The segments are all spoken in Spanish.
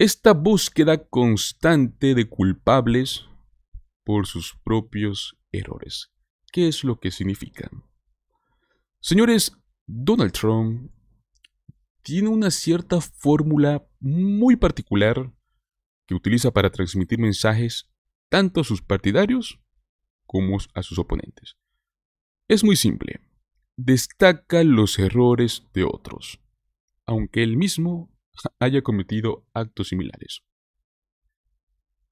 Esta búsqueda constante de culpables por sus propios errores. ¿Qué es lo que significan? Señores, Donald Trump tiene una cierta fórmula muy particular que utiliza para transmitir mensajes tanto a sus partidarios como a sus oponentes. Es muy simple. Destaca los errores de otros, aunque él mismo haya cometido actos similares.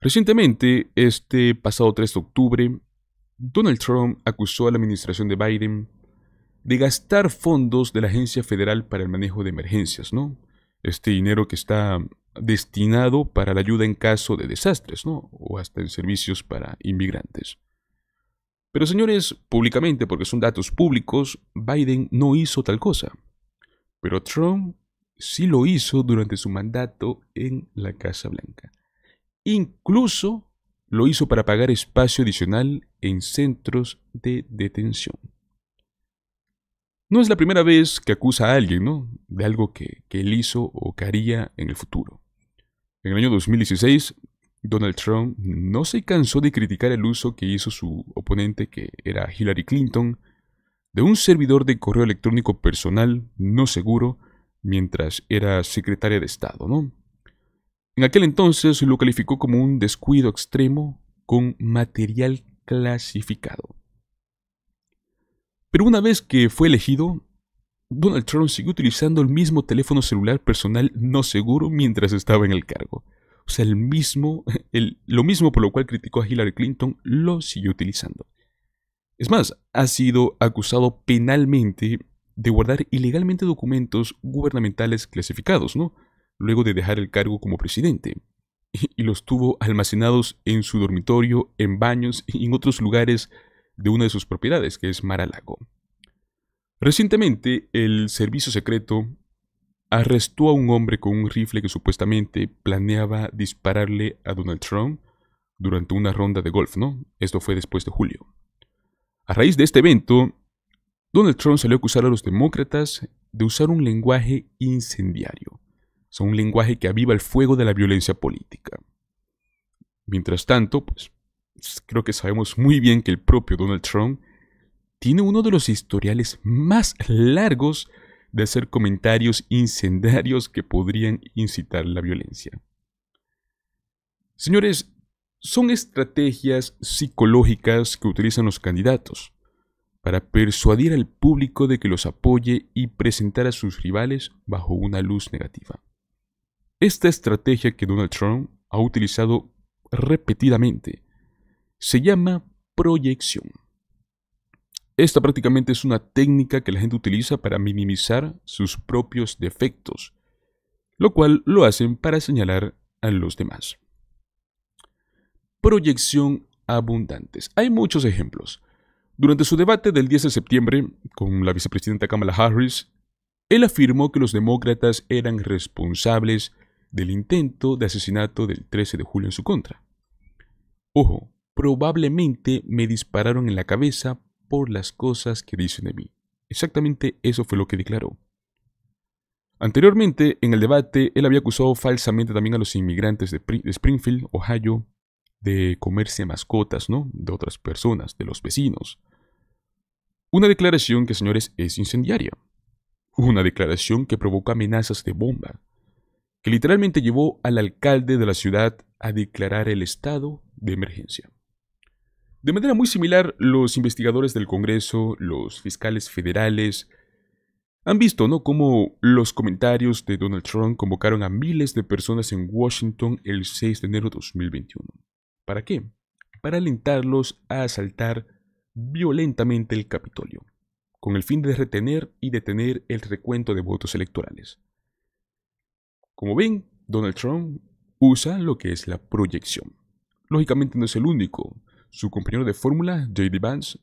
Recientemente, este pasado 3 de octubre, Donald Trump acusó a la administración de Biden de gastar fondos de la Agencia Federal para el Manejo de Emergencias, ¿no? Este dinero que está destinado para la ayuda en caso de desastres, ¿no? O hasta en servicios para inmigrantes. Pero señores, públicamente, porque son datos públicos, Biden no hizo tal cosa. Pero Trump sí lo hizo durante su mandato en la Casa Blanca. Incluso lo hizo para pagar espacio adicional en centros de detención. No es la primera vez que acusa a alguien, ¿no? De algo que, que él hizo o que haría en el futuro. En el año 2016, Donald Trump no se cansó de criticar el uso que hizo su oponente, que era Hillary Clinton, de un servidor de correo electrónico personal no seguro mientras era secretaria de Estado, ¿no? En aquel entonces lo calificó como un descuido extremo con material clasificado. Pero una vez que fue elegido, Donald Trump siguió utilizando el mismo teléfono celular personal no seguro mientras estaba en el cargo. O sea, el mismo, el, lo mismo por lo cual criticó a Hillary Clinton, lo siguió utilizando. Es más, ha sido acusado penalmente de guardar ilegalmente documentos gubernamentales clasificados, ¿no? Luego de dejar el cargo como presidente. Y los tuvo almacenados en su dormitorio, en baños y en otros lugares de una de sus propiedades, que es Mar-a-Lago. Recientemente, el Servicio Secreto arrestó a un hombre con un rifle que supuestamente planeaba dispararle a Donald Trump durante una ronda de golf, ¿no? Esto fue después de julio. A raíz de este evento, Donald Trump salió a acusar a los demócratas de usar un lenguaje incendiario, o un lenguaje que aviva el fuego de la violencia política. Mientras tanto, pues creo que sabemos muy bien que el propio Donald Trump tiene uno de los historiales más largos de hacer comentarios incendiarios que podrían incitar la violencia. Señores, son estrategias psicológicas que utilizan los candidatos para persuadir al público de que los apoye y presentar a sus rivales bajo una luz negativa. Esta estrategia que Donald Trump ha utilizado repetidamente se llama proyección. Esta prácticamente es una técnica que la gente utiliza para minimizar sus propios defectos, lo cual lo hacen para señalar a los demás. Proyección abundantes. Hay muchos ejemplos. Durante su debate del 10 de septiembre con la vicepresidenta Kamala Harris, él afirmó que los demócratas eran responsables del intento de asesinato del 13 de julio en su contra. Ojo, probablemente me dispararon en la cabeza por las cosas que dicen de mí. Exactamente eso fue lo que declaró. Anteriormente, en el debate, él había acusado falsamente también a los inmigrantes de, Springfield, Ohio, de comerse mascotas, ¿no? De otras personas, de los vecinos. Una declaración que, señores, es incendiaria. Una declaración que provoca amenazas de bomba, que literalmente llevó al alcalde de la ciudad a declarar el estado de emergencia. De manera muy similar, los investigadores del Congreso, los fiscales federales, han visto, ¿no?, cómo los comentarios de Donald Trump convocaron a miles de personas en Washington el 6 de enero de 2021. ¿Para qué? Para alentarlos a asaltar violentamente el Capitolio, con el fin de retener y detener el recuento de votos electorales. Como ven, Donald Trump usa lo que es la proyección. Lógicamente no es el único. Su compañero de fórmula, J.D. Vance,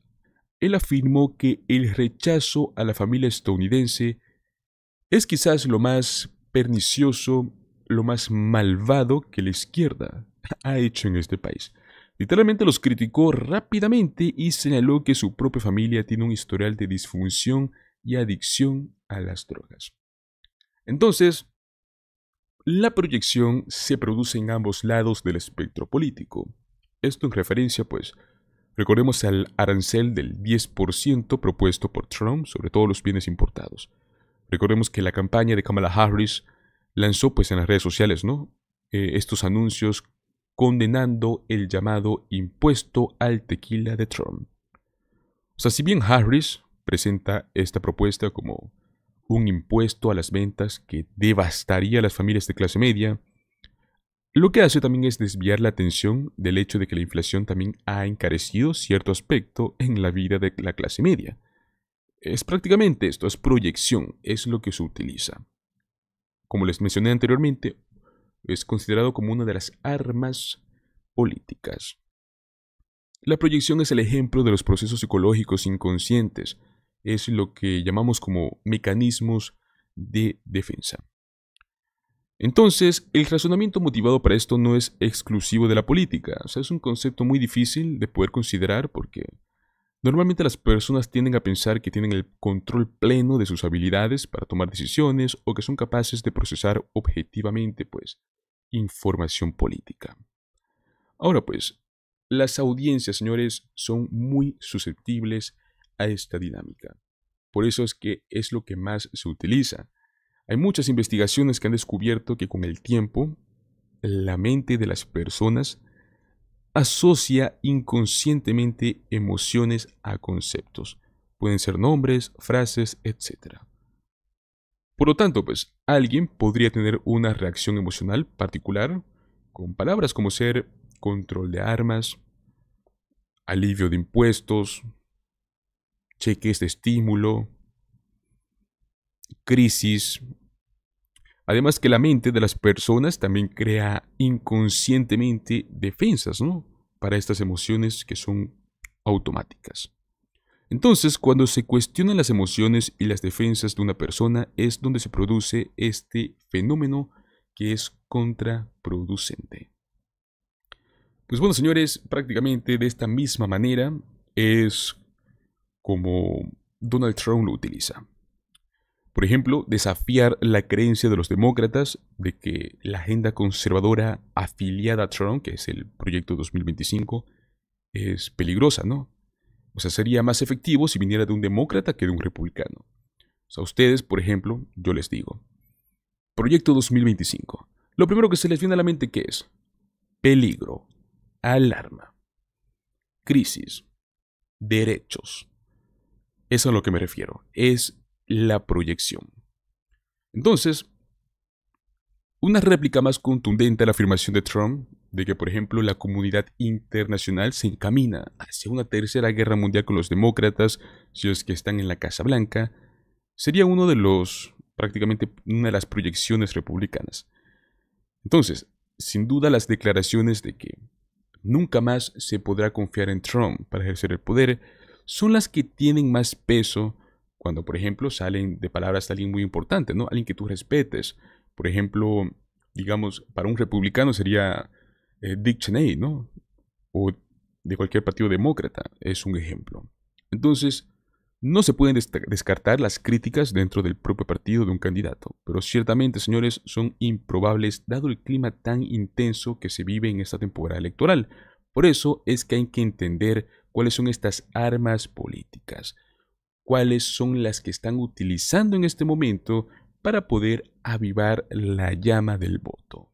él afirmó que el rechazo a la familia estadounidense es quizás lo más pernicioso lo más malvado que la izquierda ha hecho en este país. Literalmente los criticó rápidamente y señaló que su propia familia tiene un historial de disfunción y adicción a las drogas. Entonces, la proyección se produce en ambos lados del espectro político. Esto en referencia, pues, recordemos al arancel del 10% propuesto por Trump sobre todos los bienes importados. Recordemos que la campaña de Kamala Harris lanzó pues en las redes sociales, ¿no? Eh, estos anuncios condenando el llamado impuesto al tequila de Trump. O sea, si bien Harris presenta esta propuesta como un impuesto a las ventas que devastaría a las familias de clase media, lo que hace también es desviar la atención del hecho de que la inflación también ha encarecido cierto aspecto en la vida de la clase media. Es prácticamente esto, es proyección, es lo que se utiliza como les mencioné anteriormente, es considerado como una de las armas políticas. La proyección es el ejemplo de los procesos psicológicos inconscientes, es lo que llamamos como mecanismos de defensa. Entonces, el razonamiento motivado para esto no es exclusivo de la política, o sea, es un concepto muy difícil de poder considerar porque Normalmente las personas tienden a pensar que tienen el control pleno de sus habilidades para tomar decisiones o que son capaces de procesar objetivamente, pues, información política. Ahora pues, las audiencias, señores, son muy susceptibles a esta dinámica. Por eso es que es lo que más se utiliza. Hay muchas investigaciones que han descubierto que con el tiempo, la mente de las personas asocia inconscientemente emociones a conceptos. Pueden ser nombres, frases, etc. Por lo tanto, pues, alguien podría tener una reacción emocional particular con palabras como ser control de armas, alivio de impuestos, cheques de estímulo, crisis, Además que la mente de las personas también crea inconscientemente defensas, Para estas emociones que son automáticas. Entonces, cuando se cuestionan las emociones y las defensas de una persona es donde se produce este fenómeno que es contraproducente. Pues bueno, señores, prácticamente de esta misma manera es como Donald Trump lo utiliza. Por ejemplo, desafiar la creencia de los demócratas de que la agenda conservadora afiliada a Trump, que es el proyecto 2025, es peligrosa, ¿no? O sea, sería más efectivo si viniera de un demócrata que de un republicano. O sea, ustedes, por ejemplo, yo les digo, proyecto 2025. Lo primero que se les viene a la mente ¿qué es peligro, alarma, crisis, derechos. Eso es a lo que me refiero. Es la proyección. Entonces, una réplica más contundente a la afirmación de Trump de que, por ejemplo, la comunidad internacional se encamina hacia una tercera guerra mundial con los demócratas, si es que están en la Casa Blanca, sería uno de los, prácticamente una de las proyecciones republicanas. Entonces, sin duda las declaraciones de que nunca más se podrá confiar en Trump para ejercer el poder son las que tienen más peso cuando, por ejemplo, salen de palabras de alguien muy importante, ¿no? Alguien que tú respetes. Por ejemplo, digamos, para un republicano sería eh, Dick Cheney, ¿no? O de cualquier partido demócrata, es un ejemplo. Entonces, no se pueden descartar las críticas dentro del propio partido de un candidato, pero ciertamente, señores, son improbables dado el clima tan intenso que se vive en esta temporada electoral. Por eso es que hay que entender cuáles son estas armas políticas cuáles son las que están utilizando en este momento para poder avivar la llama del voto.